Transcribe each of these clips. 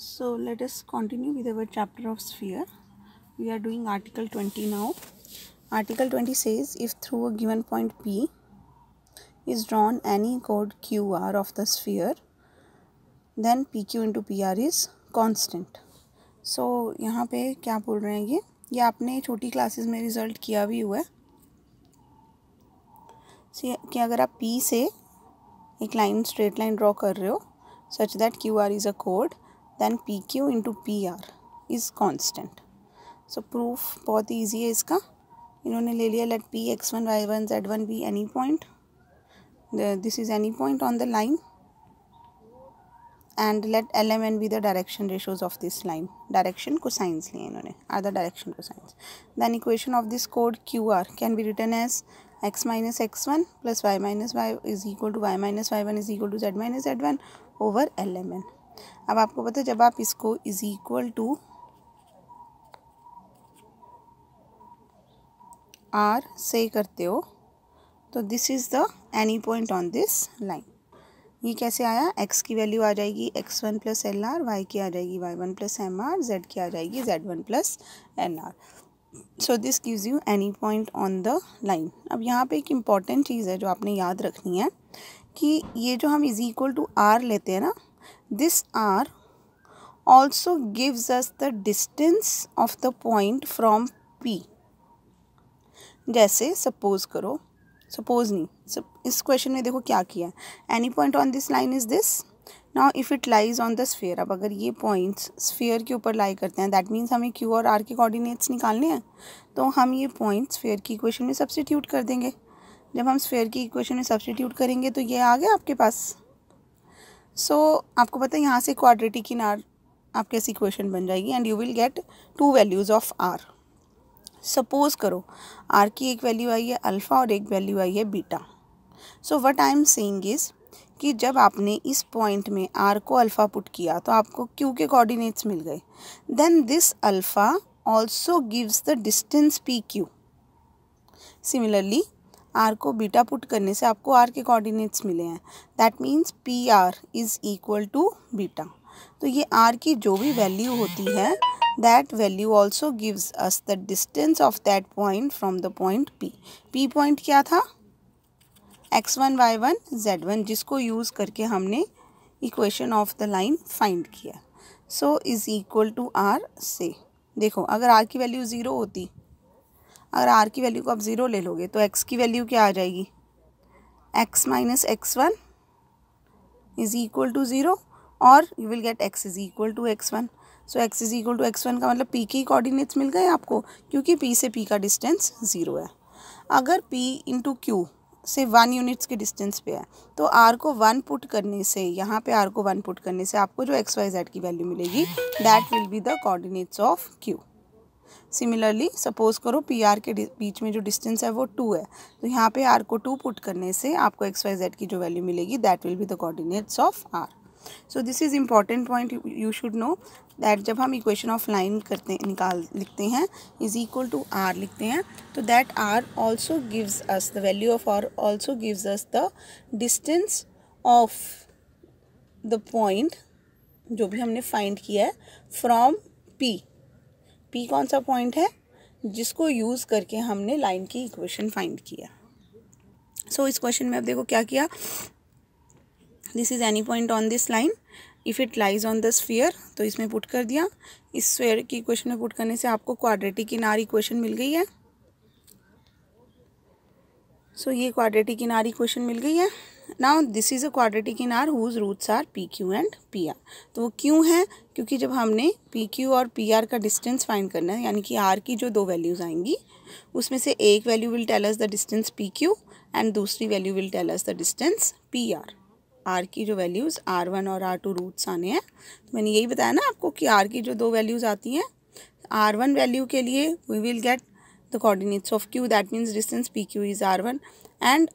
so let us continue with our chapter of sphere we are doing article 20 now article 20 says if through a given point p is drawn any chord qr of the sphere then pq into pr is constant so yahan pe kya bol rahe hain ye ye आपने choti classes mein result kiya bhi hua hai कि ki agar aap p se ek line straight line draw kar rahe ho such that qr is a chord then PQ into PR is constant. So proof बहुत ही easy है इसका इन्होंने ले लिया let P x1 y1 z1 be any point this is any point on the line and let L M N be the direction ratios of this line direction cosines लिए इन्होंने are the direction cosines then equation of this code QR can be written as x minus x1 plus y minus y is equal to y minus y1 is equal to z minus z1 over L M N अब आपको पता है जब आप इसको is equal to r से करते हो तो this is the any point on this line ये कैसे आया एक्स की वैल्यू आ जाएगी x one plus l r y की आ जाएगी y one plus m r z की आ जाएगी z one plus n r so this gives you any point on the line अब यहाँ पे एक इम्पॉर्टेंट चीज़ है जो आपने याद रखनी है कि ये जो हम इज़ इक्वल टू आर लेते हैं ना This r also gives us the distance of the point from P. जैसे सपोज करो सपोज नहीं सब इस क्वेश्चन में देखो क्या किया any point on this line is this now if it lies on the sphere अब अगर ये पॉइंट्स स्फेयर के ऊपर लाई करते हैं दैट मीन्स हमें क्यू और आर के कोऑर्डिनेट्स निकालने हैं तो हम ये पॉइंट स्फेयर की इक्वेशन में सब्सटीट्यूट कर देंगे जब हम स्फेयर की इक्वेशन में सब्सटीट्यूट करेंगे तो ये आ गया आपके पास सो so, आपको पता है यहाँ से क्वाड्रेटिक की नार आपके ऐसी क्वेश्चन बन जाएगी and you will get two values of r suppose करो आर की एक वैल्यू आई है अल्फ़ा और एक वैल्यू आई है beta so what I am saying is कि जब आपने इस पॉइंट में आर को अल्फ़ा पुट किया तो आपको क्यू के कोऑर्डिनेट्स मिल गए then this alpha also gives the distance P Q similarly R को बीटा पुट करने से आपको आर के कोऑर्डिनेट्स मिले हैं that means P R is equal to beta तो ये आर की जो भी वैल्यू होती है that value also gives us the distance of that point from the point P P point क्या था x one y one z one जिसको यूज़ करके हमने equation of the line find किया so is equal to r से देखो अगर are की वैल्यू ज़ीरो होती अगर आर की वैल्यू को आप ज़ीरो ले लोगे तो एक्स की वैल्यू क्या आ जाएगी x minus x one is equal to zero और you will get x is equal to x one so x is equal to x one का मतलब पी के कोऑर्डिनेट्स मिल गए आपको क्योंकि पी से पी का डिस्टेंस ज़ीरो है अगर पी इंटू क्यू से वन यूनिट्स के डिस्टेंस पे है तो आर को वन पुट करने से यहाँ पे आर को वन पुट करने से आपको जो एक्स वाई जेड की वैल्यू मिलेगी that will be the coordinates of Q similarly suppose करो पी आर के बीच में जो डिस्टेंस है वो टू है तो यहाँ पे आर को टू पुट करने से आपको एक्स वाई जेड की जो वैल्यू मिलेगी that will be the coordinates of R so this is important point you should know that जब हम इक्वेशन ऑफ लाइन करते निकाल लिखते हैं इज इक्वल टू आर लिखते हैं तो that r also gives us the value of r also gives us the distance of the point जो भी हमने फाइंड किया है फ्रॉम पी पी कौन सा पॉइंट है जिसको यूज़ करके हमने लाइन की इक्वेशन फाइंड किया सो so, इस क्वेश्चन में अब देखो क्या किया this is any point on this line if it lies on the sphere तो इसमें पुट कर दिया इस स्वेयर की इक्वेशन में पुट करने से आपको क्वाड्रेटिक इनार इक्वेशन मिल गई है सो ये क्वाड्रेटिक ही क्वेश्चन मिल गई है now this is a quadratic in r whose roots are P Q and P R तो वो क्यों है क्योंकि जब हमने पी क्यू और पी आर का डिस्टेंस फाइंड करना है यानी कि आर की जो दो वैल्यूज़ आएंगी उसमें से एक value will tell us the distance P Q and दूसरी value will tell us the distance P R r की जो वैल्यूज़ आर वन और आर टू रूट्स आने हैं तो मैंने यही बताया ना आपको कि आर की जो दो वैल्यूज़ आती हैं आर वन वैल्यू के लिए we will get the coordinates of Q that means distance PQ is R1 and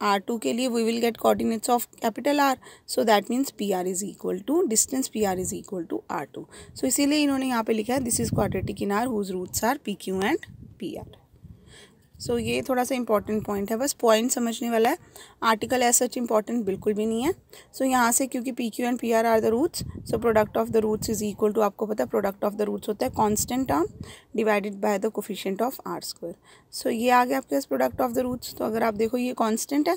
R2 के we will get coordinates of capital R so that means PR is equal to distance PR is equal to R2 so इसीलिए इन्होंने यहाँ पे लिखा है this is quadratic in R whose roots are PQ and PR so so, ये थोड़ा सा important point है बस पॉइंट समझने वाला है आर्टिकल एज सच इंपॉर्टेंट बिल्कुल भी नहीं है सो so, यहाँ से क्योंकि P Q and P R are the roots so product of the roots is equal to आपको पता है प्रोडक्ट ऑफ द रूट्स होता है constant term divided by the coefficient of r square so ये आ गया आपके पास प्रोडक्ट ऑफ द रूट्स तो अगर आप देखो ये कॉन्स्टेंट है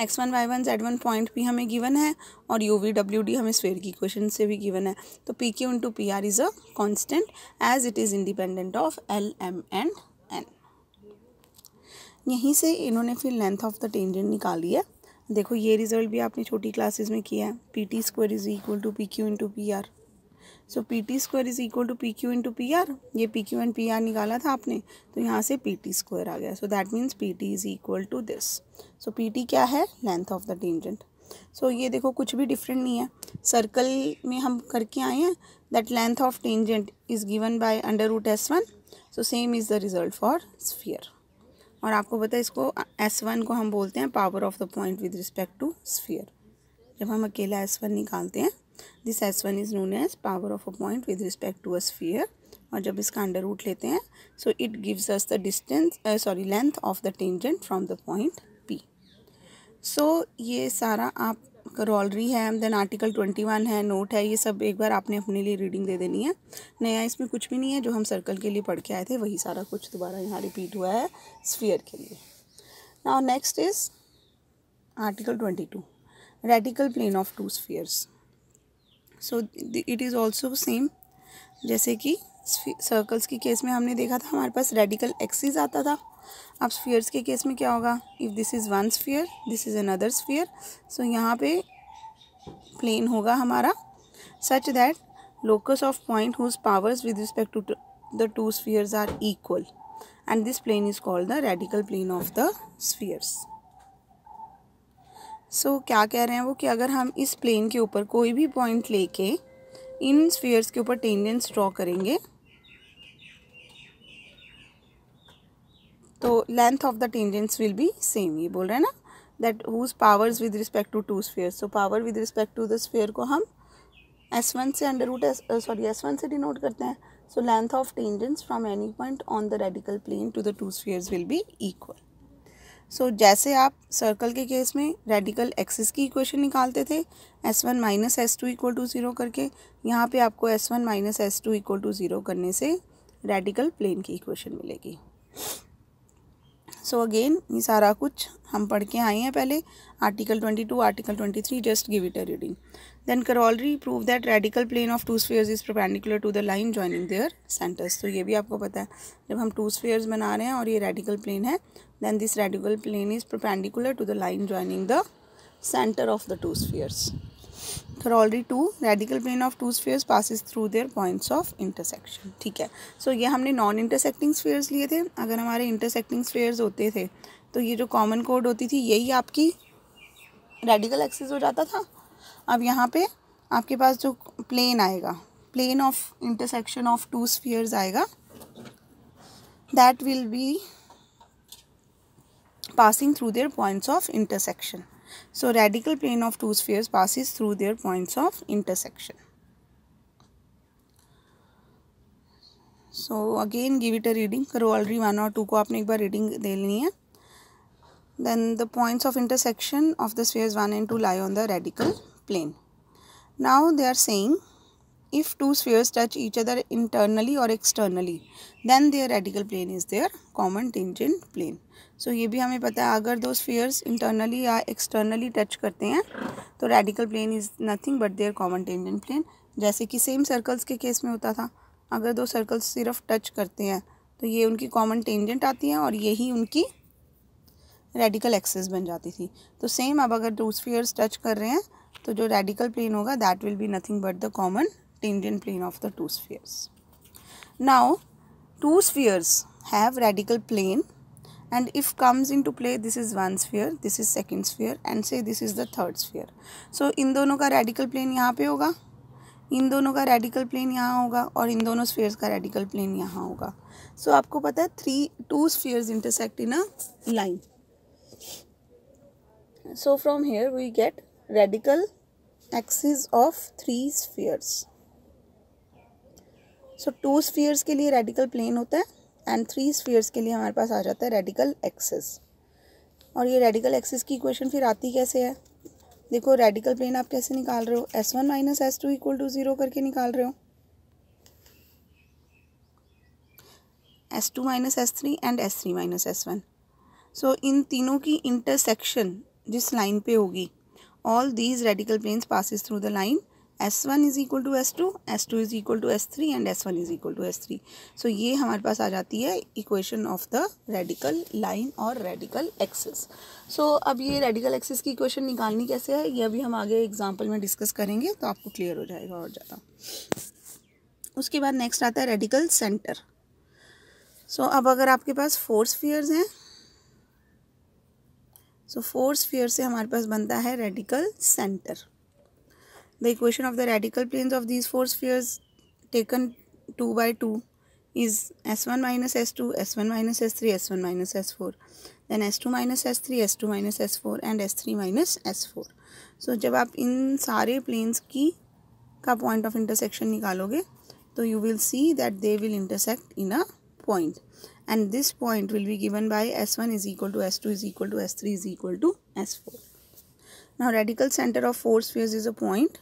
x one y one z one point भी हमें गिवन है और यू वी डब्ल्यू डी हमें स्वेयर की क्वेश्चन से भी गिवन है तो P Q into P R is a constant as it is independent of l m and यहीं से इन्होंने फिर लेंथ ऑफ द टेंजेंट निकाली है देखो ये रिजल्ट भी आपने छोटी क्लासेस में किया है P T square is equal to P Q into P R so P T square is equal to P Q into P R ये P Q and P R निकाला था आपने तो यहाँ से पी टी स्क्वायर आ गया so that means P T is equal to this so P T क्या है length of the tangent so ये देखो कुछ भी डिफरेंट नहीं है सर्कल में हम करके आए हैं that length of tangent is given by under root S one so same is the result for sphere और आपको पता है इसको एस वन को हम बोलते हैं power of the point with respect to sphere जब हम अकेला एस वन निकालते हैं this S one is known as power of a point with respect to a sphere और जब इसका अंडर रूट लेते हैं so it gives us the distance sorry length of the tangent from the point P so ये सारा आप corollary है then article twenty one है नोट है ये सब एक बार आपने अपने लिए रीडिंग दे देनी है नया इसमें कुछ भी नहीं है जो हम सर्कल के लिए पढ़ के आए थे वही सारा कुछ दोबारा यहाँ रिपीट हुआ है स्फीयर के लिए now next is twenty two radical plane of two spheres so it is also same जैसे कि सर्कल्स के केस में हमने देखा था हमारे पास रेडिकल एक्सिस आता था अब स्फीयर्स के केस में क्या होगा if this is one sphere this is another sphere so यहाँ पे प्लेन होगा हमारा such that locus of point whose powers with respect to the two spheres are equal and this plane is called the radical plane of the spheres so so, क्या कह रहे हैं वो कि अगर हम इस प्लेन के ऊपर कोई भी पॉइंट लेके इन स्फीयर्स के ऊपर टेंडेंस ड्रॉ करेंगे तो length of the tangents will be same ये बोल रहे हैं ना that whose powers with respect to two sphere so power with respect to the sphere को हम एस वन से under root sorry S one से डिनोट करते हैं so length of tangents from any point on the radical plane to the two sphere will be equal so so, जैसे आप circle के case में रेडिकल एक्सिस की equation निकालते थे S one minus S two equal to zero करके यहाँ पे आपको S one minus S two equal to zero करने से रेडिकल प्लेन की इक्वेशन मिलेगी सो अगेन ये सारा कुछ हम पढ़ के आए हैं पहले article 22 article 23 just give it a reading then corollary prove that radical plane of two spheres is perpendicular to the line joining their centres तो ये भी आपको पता है जब हम टू स्फेयर्स बना रहे हैं और ये रेडिकल प्लेन है then this radical plane is perpendicular to the line joining the centre of the two spheres already two radical plane of two spheres passes through their points of intersection ठीक है सो so, ये हमने non intersecting spheres लिए थे अगर हमारे intersecting spheres होते थे तो ये जो कॉमन कोड होती थी यही आपकी रेडिकल एक्सेस हो जाता था अब यहाँ पे आपके पास जो प्लेन आएगा plane of intersection of two spheres आएगा that will be passing through their points of intersection So radical plane of two spheres passes through their points of intersection. So again give it a reading. Karo already one or two ko aapne ek bar reading de leni hai. Then the points of intersection of the spheres 1 and 2 lie on the radical plane. Now they are saying if two spheres touch each other internally or externally then their radical plane is their common tangent plane so ये भी हमें पता है अगर दो spheres internally या externally touch करते हैं तो radical plane is nothing but their common tangent plane जैसे कि same circles के केस में होता था अगर दो circles सिर्फ touch करते हैं तो ये उनकी common tangent आती है और यही उनकी रेडिकल एक्सेस बन जाती थी तो सेम अब अगर टू स्फीयर्स टच कर रहे हैं तो जो रेडिकल प्लेन होगा that will be nothing but the common tangent plane of the two spheres. Now, two spheres have radical plane and if comes into play this is one sphere, this is second sphere and say this is the third sphere. So, in दोनों का radical plane यहाँ पे होगा In दोनों का radical plane यहाँ होगा और in दोनों spheres का radical plane यहाँ होगा so, आपको पता है three two spheres intersect in a line. so from here we get radical axis of three spheres so two spheres के लिए रेडिकल प्लेन होता है एंड थ्री स्फीयर्स के लिए हमारे पास आ जाता है रेडिकल एक्सेस और ये रेडिकल एक्सेस की इक्वेशन फिर आती कैसे है देखो रेडिकल प्लेन आप कैसे निकाल रहे हो S one minus S two equal to zero करके निकाल रहे हो S two minus S three and S three minus S one so इन तीनों की इंटरसेक्शन जिस लाइन पे होगी all these radical planes passes through the line S one is equal to S two S two is equal to S three and S one is equal to S three so ये हमारे पास आ जाती है equation of the radical line और radical axis so अब ये radical access की equation निकालनी कैसे है ये अभी हम आगे एग्जाम्पल में डिस्कस करेंगे तो आपको क्लियर हो जाएगा और ज़्यादा उसके बाद नेक्स्ट आता है रेडिकल सेंटर सो अब अगर आपके पास फोर स्फीयर्स हैं सो फोर स्फीयर से हमारे पास बनता है radical centre The equation of the radical planes of these four spheres taken 2 by 2 is s1 minus s2, s1 minus s3, s1 minus s4. Then s2 minus s3, s2 minus s4 and s3 minus s4. So जब आप इन सारे planes की का point of intersection निकालोगे so you will see that they will intersect in a point. And this point will be given by s1 is equal to s2 is equal to s3 is equal to s4. Now radical center of four spheres is a point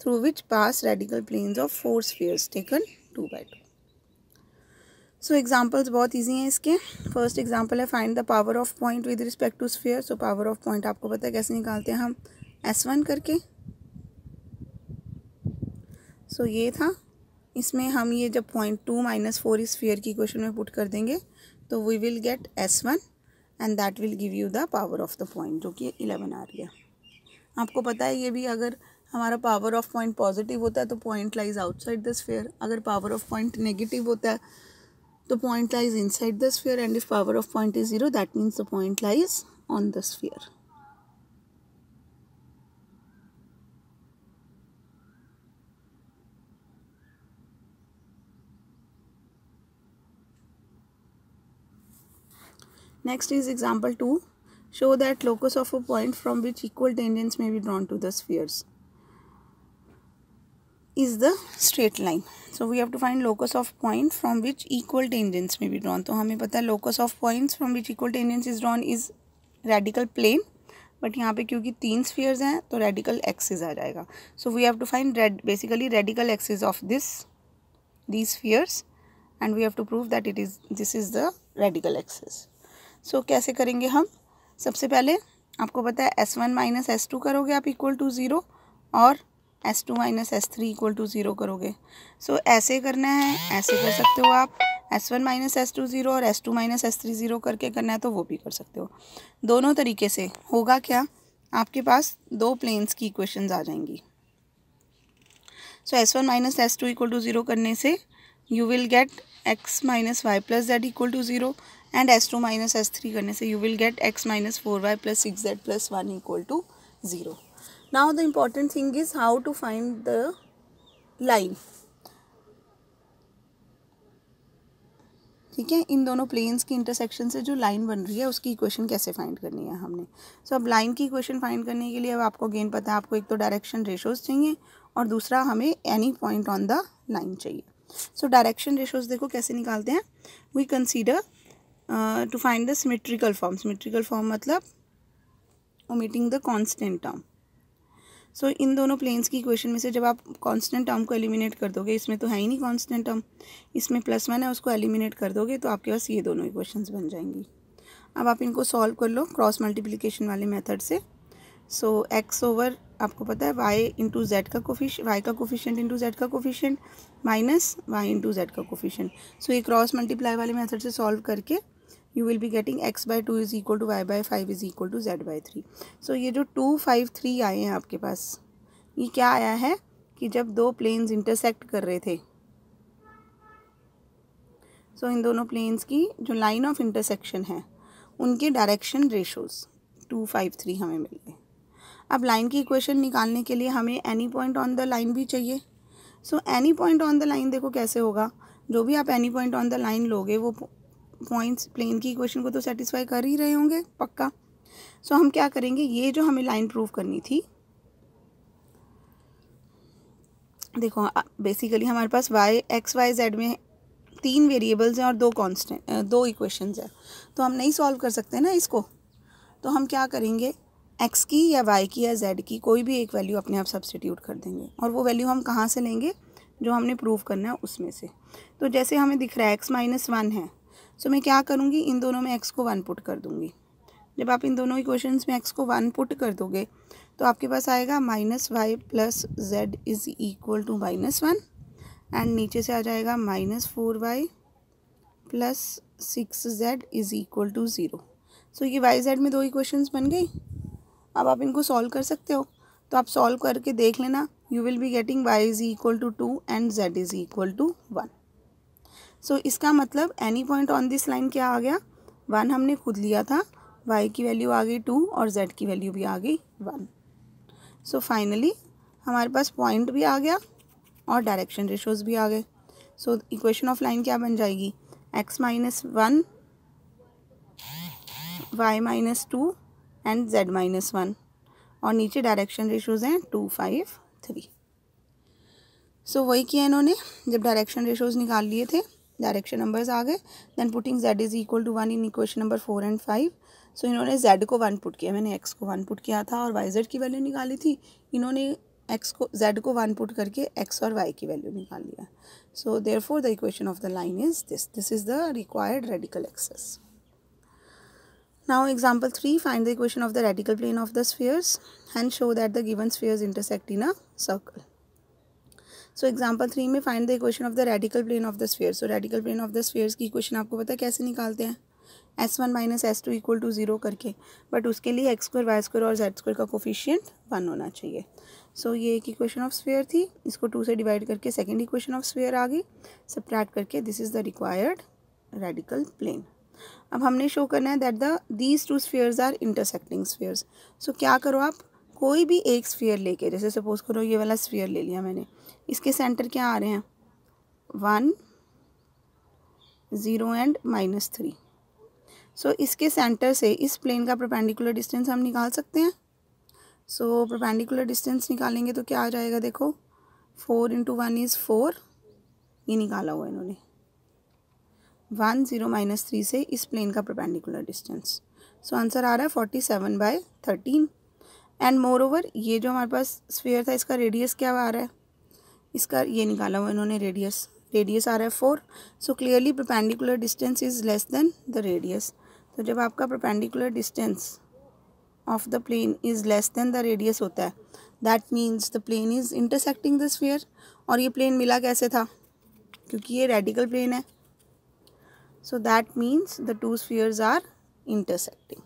through which pass radical planes of four spheres taken two by two. So examples बहुत easy हैं इसके first example है find the power of point with respect to sphere so power of point आपको पता है कैसे निकालते हैं हम एस वन करके सो so, ये था इसमें हम ये जब point two minus four sphere की क्वेश्चन में पुट कर देंगे तो we will get S one and that will give you the power of the point जो कि इलेवन आ रही है आपको पता है ये भी अगर हमारा पावर ऑफ पॉइंट पॉजिटिव होता है तो point lies outside the sphere अगर पावर ऑफ पॉइंट नेगेटिव होता है तो point lies inside the sphere and if power of point is zero that means the point lies on the sphere Next is example 2. Show that locus of a point from which equal tangents may be drawn to the spheres. is the straight line so we have to find locus of point from which equal tangents may be drawn तो हमें पता है locus of points from which equal tangents is drawn is radical plane but यहाँ पे क्योंकि तीन spheres हैं तो रेडिकल एक्सिस आ जाएगा so we have to find red basically radical axis of this these spheres and we have to prove that it is this is the radical axis so कैसे करेंगे हम सबसे पहले आपको पता है S one minus S two करोगे आप इक्वल टू ज़ीरो और S two minus S three equal to zero करोगे सो so, ऐसे करना है ऐसे कर सकते हो आप S one minus S two zero और S two minus S three zero करके करना है तो वो भी कर सकते हो दोनों तरीके से होगा क्या आपके पास दो प्लेन्स की इक्वेशंस आ जाएंगी so S one minus S two equal to zero करने से you will get X minus Y plus Z equal to zero and S two minus S three करने से you will get X minus four Y plus six Z plus one equal to zero now the important thing is how to find the line ठीक है इन दोनों planes की intersection से जो line बन रही है उसकी इक्वेशन कैसे फाइंड करनी है हमने सो so, अब लाइन की इक्वेशन फाइंड करने के लिए अब आपको गेन पता है आपको एक तो डायरेक्शन रेशोज चाहिए और दूसरा हमें any point on the line चाहिए सो डायरेक्शन रेशोज देखो कैसे निकालते हैं we consider to find the symmetrical form symmetrical form मतलब omitting the constant term so so, इन दोनों प्लेन्स की इक्वेशन में से जब आप कांस्टेंट टर्म को एलिमिनेट कर दोगे इसमें तो है ही नहीं कांस्टेंट टर्म इसमें प्लस वन है उसको एलिमिनेट कर दोगे तो आपके पास ये दोनों इक्वेशंस बन जाएंगी अब आप इनको सॉल्व कर लो क्रॉस मल्टीप्लिकेशन वाले मेथड से सो एक्स ओवर आपको पता है वाई इंटू जेड का कोफिश वाई का कोफिशेंट इंटू जेड का coefficient minus Y into Z का कोफिशेंट सो so, ये क्रॉस मल्टीप्लाई वाले मेथड से सॉल्व करके you will be getting X by two is equal to Y by five is equal to Z by three so ये जो to five three आए हैं आपके पास ये क्या आया है कि जब दो प्लेन्स इंटरसेक्ट कर रहे थे सो so, इन दोनों प्लेन्स की जो लाइन ऑफ इंटरसेक्शन है उनके direction ratios two five three हमें मिल गए अब लाइन की इक्वेशन निकालने के लिए हमें any point on the line भी चाहिए so any point on the line देखो कैसे होगा जो भी आप any point on the line लोगे वो पॉइंट्स प्लेन की इक्वेशन को तो सेटिस्फाई कर ही रहे होंगे पक्का सो so, हम क्या करेंगे ये जो हमें लाइन प्रूव करनी थी देखो बेसिकली हमारे पास वाई एक्स वाई जेड में तीन वेरिएबल्स हैं और दो कांस्टेंट दो इक्वेशंस हैं तो हम नहीं सॉल्व कर सकते ना इसको तो हम क्या करेंगे एक्स की या वाई की या जेड की कोई भी एक वैल्यू अपने आप सब्सटीट्यूट कर देंगे और वो वैल्यू हम कहाँ से लेंगे जो हमने प्रूव करना है उसमें से तो जैसे हमें दिख रहा है एक्स माइनस वन है सो मैं क्या करूँगी इन दोनों में एक्स को वन पुट कर दूँगी जब आप इन दोनों इक्वेशन में एक्स को वन पुट कर दोगे तो आपके पास आएगा minus Y plus Z is equal to minus one and नीचे से आ जाएगा minus four Y plus six Z is equal to zero so ये वाई जेड में दो क्वेश्चन बन गई अब आप इनको सॉल्व कर सकते हो तो आप सॉल्व करके देख लेना you will be getting Y is equal to two and Z is equal to one so so, इसका मतलब any point on this line क्या आ गया वन हमने खुद लिया था वाई की वैल्यू आ गई टू और जेड की वैल्यू भी आ गई वन सो फाइनली हमारे पास पॉइंट भी आ गया और डायरेक्शन रेशोज भी आ गए सो इक्वेशन ऑफ लाइन क्या बन जाएगी x minus one Y minus two and Z minus one और नीचे डायरेक्शन रेशोज़ हैं टू फाइव थ्री सो वही किया इन्होंने जब डायरेक्शन रेशोज़ निकाल लिए थे डायरेक्शन नंबर्स आ गए then putting Z is equal to one in equation number four and five so इन्होंने जेड को वन पुट किया मैंने एक्स को वन पुट किया था और वाई जेड की वैल्यू निकाली थी इन्होंने एक्स को जेड को वन पुट करके एक्स और वाई की वैल्यू निकाल लिया so therefore the equation of the line is this this is the required radical axes now example three find the equation of the radical plane of the spheres and show that the given spheres intersect in a circle so example three में find the equation of the radical plane of the sphere so radical plane of the spheres की equation आपको पता है कैसे निकालते हैं S one minus S two equal to zero करके but उसके लिए एक्स स्क्वायर वाई स्क्वायर और जेड स्क्वायर का कोफिशियंट वन होना चाहिए सो so, ये एक इक्वेशन ऑफ स्फेयर थी इसको टू से डिवाइड करके सेकेंड इक्वेशन ऑफ स्फेयर आ गई सप्रैक्ट करके this is the required radical plane अब हमने शो करना है that the these two spheres are intersecting spheres so क्या करो आप कोई भी एक स्फेयर लेके जैसे सपोज करो ये वाला स्फेयर ले लिया मैंने इसके सेंटर क्या आ रहे हैं one zero and minus three so इसके सेंटर से इस प्लेन का प्रपेंडिकुलर डिस्टेंस हम निकाल सकते हैं सो प्रपेंडिकुलर डिस्टेंस निकालेंगे तो क्या आ जाएगा देखो four into one is four ये निकाला हुआ इन्होंने वन ज़ीरो माइनस थ्री से इस प्लेन का प्रपेंडिकुलर डिस्टेंस सो आंसर आ रहा है forty seven by thirteen and moreover ये जो हमारे पास स्फेयर था इसका रेडियस क्या आ रहा है इसका ये निकाला हुआ इन्होंने रेडियस रेडियस आ रहा है four so clearly perpendicular distance is less than the radius तो जब आपका perpendicular distance of the plane is less than the radius होता है that means the plane is intersecting the sphere और ये प्लेन मिला कैसे था क्योंकि ये रेडिकल प्लेन है so that means the two spheres are intersecting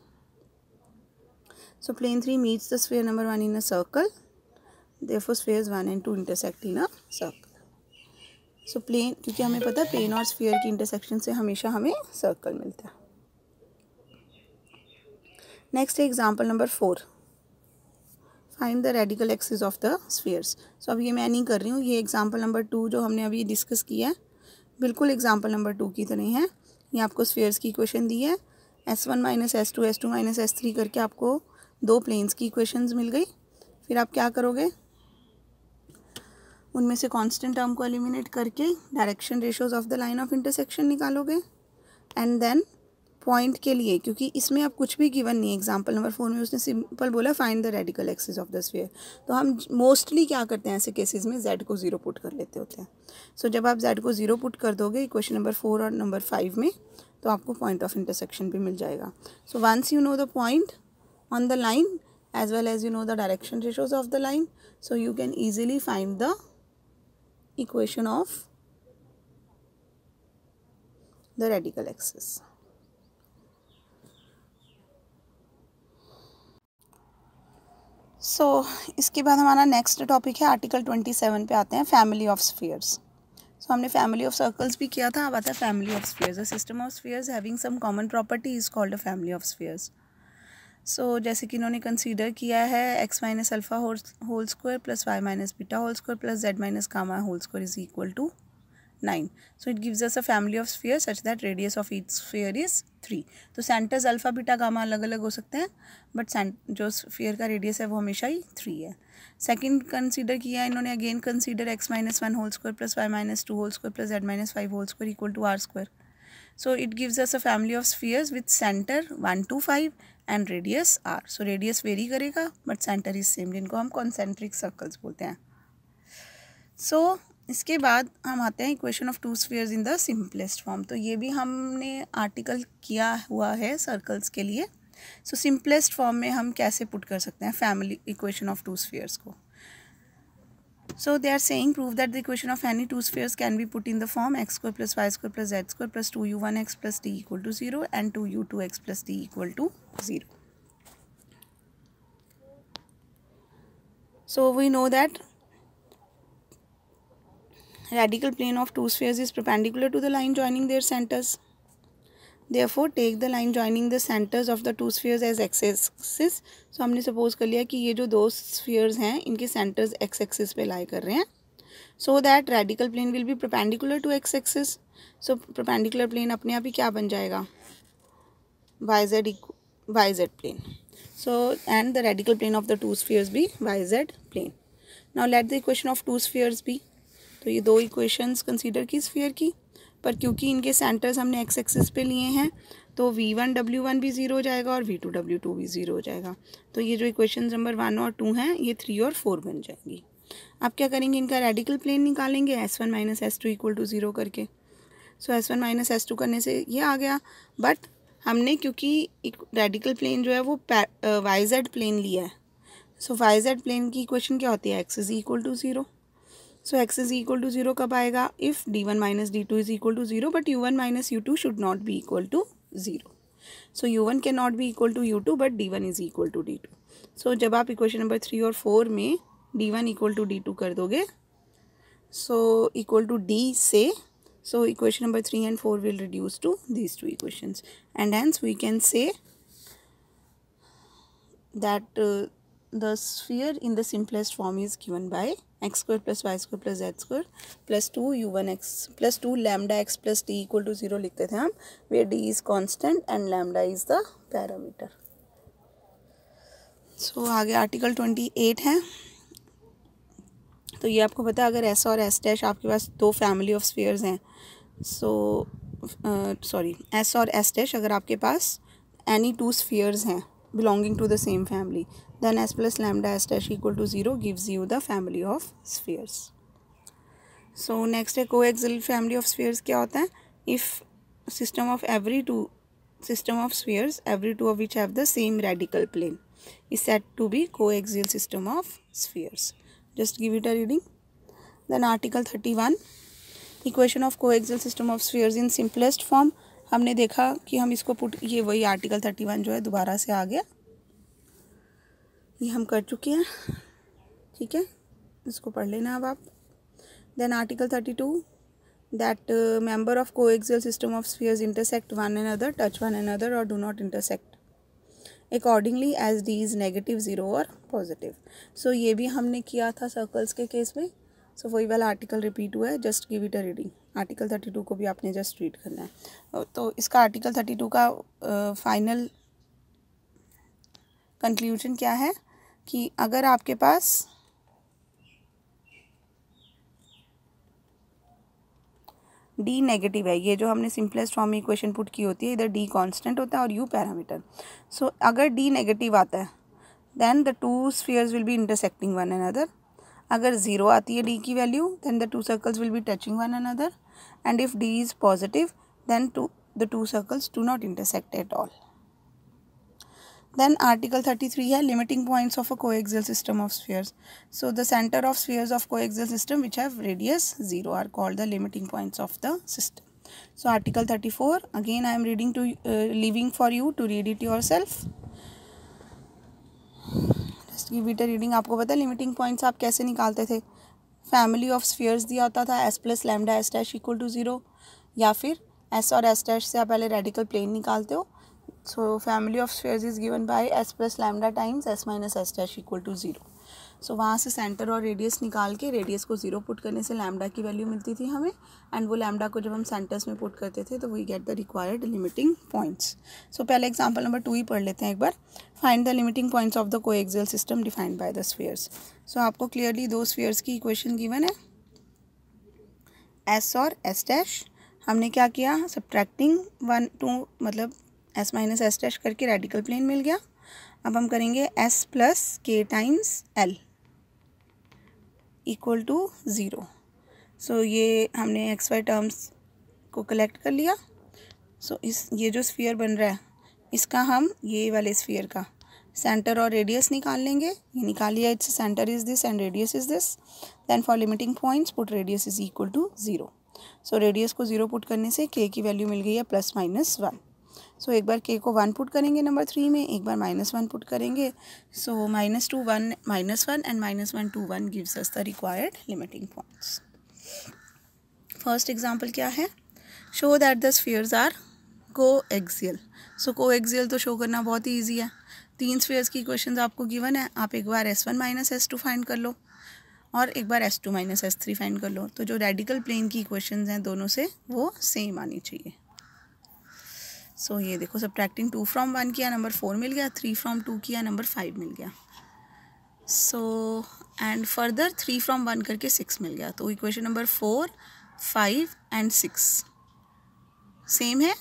so plane three meets the sphere number one in a circle therefore spheres one and two intersect in a circle so plane क्योंकि हमें पता है plane और sphere की intersection से हमेशा हमें circle मिलता है है example number four find the radical axis of the spheres so अब ये मैं नहीं कर रही हूँ ये एग्जाम्पल नंबर टू जो हमने अभी डिस्कस किया है बिल्कुल एग्जाम्पल नंबर टू की तरह है ये आपको स्फीयर्स की इक्वेशन दी है S one minus S two S two minus S three करके आपको दो प्लेन्स की इक्वेशन मिल गई फिर आप क्या करोगे उनमें से कांस्टेंट टर्म को एलिमिनेट करके direction ratios of the line of intersection निकालोगे एंड देन पॉइंट के लिए क्योंकि इसमें अब कुछ भी गिवन नहीं है एग्जाम्पल नंबर फोर में उसने सिंपल बोला find the radical axis of the sphere तो हम मोस्टली क्या करते हैं ऐसे केसेस में जेड को ज़ीरो पुट कर लेते होते हैं सो so, जब आप जेड को ज़ीरो पुट कर दोगे क्वेश्चन नंबर फोर और नंबर फाइव में तो आपको पॉइंट ऑफ इंटरसेक्शन भी मिल जाएगा so once you know the point on the line as well as you know the direction ratios of the line so you can easily find the equation of the radical axis. So so, इसके बाद हमारा next topic है article twenty seven पे आते हैं family of spheres सो हमने family of circles भी किया था अब आता है family of spheres system of spheres having some common property is called a family of spheres so so, जैसे कि इन्होंने कंसीडर किया है X minus alpha whole square plus Y minus beta whole square plus Z minus gamma whole square is equal to nine so it gives us a family of sphere such that radius of each sphere is three तो centres alpha beta gamma अलग अलग हो सकते हैं but जो sphere का radius है वो हमेशा ही थ्री है सेकंड कंसीडर किया इन्होंने again consider X minus one whole square plus Y minus two whole square plus Z minus five whole square equal to R square so it gives us a family of spheres with centre one two five and radius R so radius vary करेगा but centre is same जिनको हम concentric circles बोलते हैं सो so, इसके बाद हम आते हैं equation of two spheres in the simplest form तो ये भी हमने आर्टिकल किया हुआ है सर्कल्स के लिए सो सिंपलेस्ट फॉर्म में हम कैसे पुट कर सकते हैं family equation of two spheres को So they are saying prove that the equation of any two spheres can be put in the form x square plus y square plus z square plus 2u1x plus d equal to 0 and 2u2x plus d equal to 0. So we know that radical plane of two spheres is perpendicular to the line joining their centers. Therefore take the line joining the centres of the two spheres as X axis so हमने suppose कर लिया कि ये जो दो spheres हैं इनके centres x axis पे लाई कर रहे हैं so that radical plane will be perpendicular to X axis so perpendicular plane अपने आप ही क्या बन जाएगा Y Z Y Z plane so and the radical plane of the two spheres be yz plane now let the equation of two spheres be तो ये दो equations consider की sphere की पर क्योंकि इनके सेंटर्स हमने एक्स एक्सिस पे लिए हैं तो वी वन डब्ल्यू वन भी ज़ीरो हो जाएगा और वी टू डब्ल्यू टू भी ज़ीरो हो जाएगा तो ये जो इक्वेशन नंबर वन और टू हैं ये थ्री और फोर बन जाएंगी अब क्या करेंगे इनका रेडिकल प्लेन निकालेंगे S one minus S two equal to zero करके so S one minus S two करने से ये आ गया बट हमने क्योंकि रेडिकल प्लेन जो है वो वाई जेड प्लेन लिया है सो वाई जेड प्लेन की इक्वेशन क्या होती है X is equal to zero so X is equal to zero कब आएगा if D one minus D two is equal to zero but U one minus U two should not be equal to zero so U one can not be equal to U two but D one is equal to D two so जब आप equation number three और four में D one equal to D two कर दोगे so equal to D से so equation number three and four will reduce to these two equation and hence we can say that the the in the simplest form is given by X square plus Y square plus Z square plus two U one X plus two lambda X plus D equal to zero लिखते थे हम वे D is constant and lambda is the parameter so आगे article twenty eight है तो ये आपको पता है अगर एस और एस डैश आपके पास दो फैमिली ऑफ स्फीयर्स हैं सो सॉरी एस और एस डैश अगर आपके पास एनी टू स्फियर्स हैं belonging to the same family then s plus lambda s dash equal to zero gives you the family of spheres so next है coaxial family of spheres क्या होता है if system of every two system of spheres every two of which have the same radical plane is said to be coaxial system of spheres just give it a reading then article thirty 31 equation of coaxial system of spheres in simplest form हमने देखा कि हम इसको put ये वही article thirty one जो है दोबारा से आ गया ये हम कर चुके हैं ठीक है इसको पढ़ लेना अब आप then article thirty two that member of coaxal system of spheres intersect one and other touch one and other और do not intersect accordingly as D is negative zero और पॉजिटिव सो ये भी हमने किया था circles के case में सो so, वही वाला आर्टिकल रिपीट हुआ है just give it a reading article thirty two को भी आपने जस्ट रीड करना है तो इसका आर्टिकल थर्टी टू का फाइनल uh, कंक्लूजन क्या है कि अगर आपके पास डी नेगेटिव है ये जो हमने सिंपलेस्ट फॉर्म में इक्वेशन पुट की होती है इधर डी कांस्टेंट होता है और यू पैरामीटर सो अगर डी नेगेटिव आता है then the two spheres will be intersecting one another अगर ज़ीरो आती है डी की value then the two circles will be touching one another and if D is positive then two the two circles do not intersect at all Then Article 33 है limiting points of a coaxial system of spheres. So the center of spheres of coaxial system which have radius 0 are called the limiting points of the system. So Article 34 again I am reading to uh, leaving for you to read it yourself. Just give it a reading. आपको पता limiting points आप कैसे निकालते थे family of spheres दिया होता था S plus lambda S dash equal to zero या फिर एस और एस डैश से आप पहले रेडिकल प्लेन निकालते हो So family of spheres is given by s plus lambda times s minus s dash equal to zero so so, वहाँ से सेंटर और रेडियस निकाल के रेडियस को ज़ीरो पुट करने से लैमडा की वैल्यू मिलती थी हमें एंड वो लैमडा को जब हम सेंटर्स में पुट करते थे तो we get the required limiting points so पहले एग्जांपल नंबर टू ही पढ़ लेते हैं एक बार find the limiting points of the coaxial system defined by the spheres so आपको क्लियरली दो स्फीयर्स की इक्वेशन गिवन है एस और एस डैश हमने क्या किया सब्ट्रैक्टिंग वन टू मतलब एस माइनस एस डैश करके रेडिकल प्लेन मिल गया अब हम करेंगे S plus K times L equal to zero so ये हमने एक्स वाई टर्म्स को कलेक्ट कर लिया सो so, इस ये जो स्फीयर बन रहा है इसका हम ये वाले स्फीयर का सेंटर और रेडियस निकाल लेंगे ये निकाल लिया its centre is this and radius is this then for limiting points put radius is equal to zero so radius को ज़ीरो पुट करने से के की वैल्यू मिल गई है प्लस माइनस वन सो एक बार के को वन पुट करेंगे नंबर थ्री में एक बार माइनस वन पुट करेंगे so minus two one minus one and minus one two one gives us the required limiting points first example क्या है show that the spheres are coaxial so coaxial तो show करना बहुत ही easy है तीन spheres की question आपको given है आप एक बार S one minus S two find कर लो और एक बार S two minus S three find कर लो तो जो रेडिकल प्लेन की क्वेश्चन हैं दोनों से वो सेम आनी चाहिए सो so, ये देखो सब्ट्रैक्टिंग टू फ्रॉम वन किया नंबर फोर मिल गया थ्री फ्रॉम टू किया नंबर फाइव मिल गया so and further three from one करके सिक्स मिल गया तो equation number four five and six same है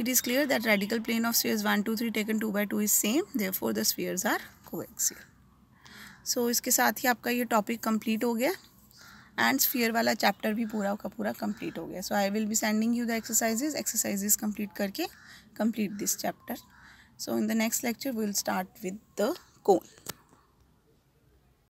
it is clear that radical plane of of one two three taken two by two is same same for the spheres are को so इसके साथ ही आपका ये topic complete हो गया and sphere वाला chapter भी पूरा का पूरा कंप्लीट हो गया so I will be sending you the exercises exercises complete करके complete this chapter so in the next lecture we will start with the cone